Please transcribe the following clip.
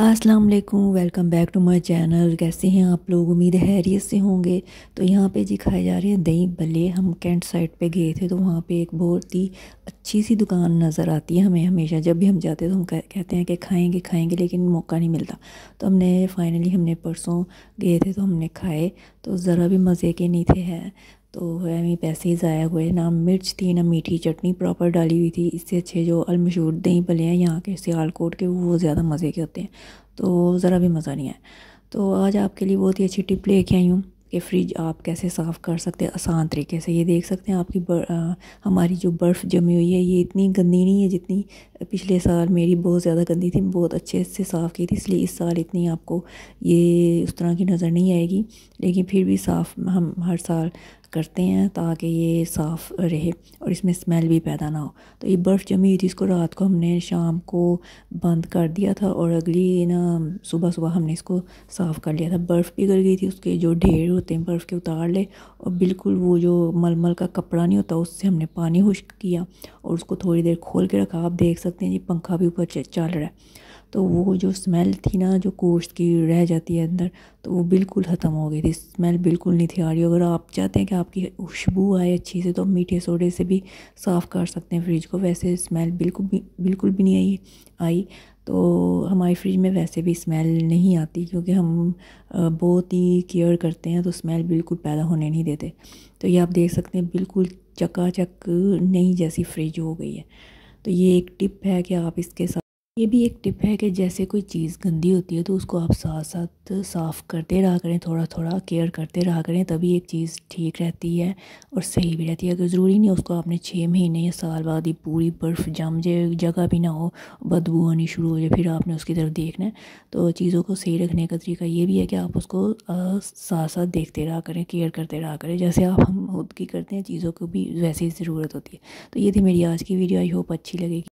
अस्सलाम वालेकुम welcome back to my channel कैसे हैं आप लोग उम्मीद है हैरियत से होंगे तो यहाँ पे जी खाए जा रहे हैं दही भले हम कैंट साइड पे गए थे तो वहाँ पे एक बहुत ही अच्छी सी दुकान नज़र आती है हमें हमेशा जब भी हम जाते हैं तो हम कहते हैं कि खाएंगे खाएंगे लेकिन मौका नहीं मिलता तो हमने फाइनली हमने परसों गए थे तो हमने खाए तो ज़रा भी मज़े के नहीं थे हैं तो एम ही पैसे ज़ाया हुए ना मिर्च थी ना मीठी चटनी प्रॉपर डाली हुई थी इससे अच्छे जो अलमशहूर दही भले हैं यहाँ के सियालकोट के वो ज़्यादा मज़े के होते हैं तो ज़रा भी मज़ा नहीं आया तो आज आपके लिए बहुत ही अच्छी टिप लेके आई हूँ कि फ्रिज आप कैसे साफ़ कर सकते हैं आसान तरीके से ये देख सकते हैं आपकी बर, आ, हमारी जो बर्फ़ जमी हुई है ये इतनी गंदी नहीं है जितनी पिछले साल मेरी बहुत ज़्यादा गंदी थी बहुत अच्छे से साफ़ की थी इसलिए इस साल इतनी आपको ये उस तरह की नज़र नहीं आएगी लेकिन फिर भी साफ़ हम हर साल करते हैं ताकि ये साफ़ रहे और इसमें स्मेल भी पैदा ना हो तो ये बर्फ़ जमी हुई थी इसको रात को हमने शाम को बंद कर दिया था और अगली ना सुबह सुबह हमने इसको साफ़ कर लिया था बर्फ़ पिघल गई थी उसके जो ढेर होते हैं बर्फ़ के उतार ले और बिल्कुल वो जो मलमल का कपड़ा नहीं होता उससे हमने पानी खुश्क किया और उसको थोड़ी देर खोल के रखा आप देख सकते हैं जी पंखा भी ऊपर चल रहा है तो वो जो स्मेल थी ना जो गोश्त की रह जाती है अंदर तो वो बिल्कुल ख़त्म हो गई थी स्मेल बिल्कुल नहीं थी आ रही अगर आप चाहते हैं कि आपकी खुशबू आए अच्छी से तो मीठे सोडे से भी साफ़ कर सकते हैं फ्रिज को वैसे स्मेल बिल्कुल भी बिल्कुल भी नहीं आई आई तो हमारे फ्रिज में वैसे भी स्मेल नहीं आती क्योंकि हम बहुत ही केयर करते हैं तो स्मेल बिल्कुल पैदा होने नहीं देते तो ये आप देख सकते हैं बिल्कुल चकाचक नहीं जैसी फ्रिज हो गई है तो ये एक टिप है कि आप इसके साथ ये भी एक टिप है कि जैसे कोई चीज़ गंदी होती है तो उसको आप साथ साथ साफ़ करते रहा करें थोड़ा थोड़ा केयर करते रहा करें तभी एक चीज़ ठीक रहती है और सही भी रहती है अगर ज़रूरी नहीं उसको आपने छः महीने या साल बाद ही पूरी बर्फ़ जम जाए जगह भी ना हो बदबू आनी शुरू हो जाए फिर आपने उसकी तरफ देखना है तो चीज़ों को सही रखने का तरीका ये भी है कि आप उसको साथ साथ देखते रहा करें केयर करते रहा करें जैसे आप हम खुद की करते हैं चीज़ों को भी वैसे ही ज़रूरत होती है तो ये थी मेरी आज की वीडियो आई होप अच्छी लगेगी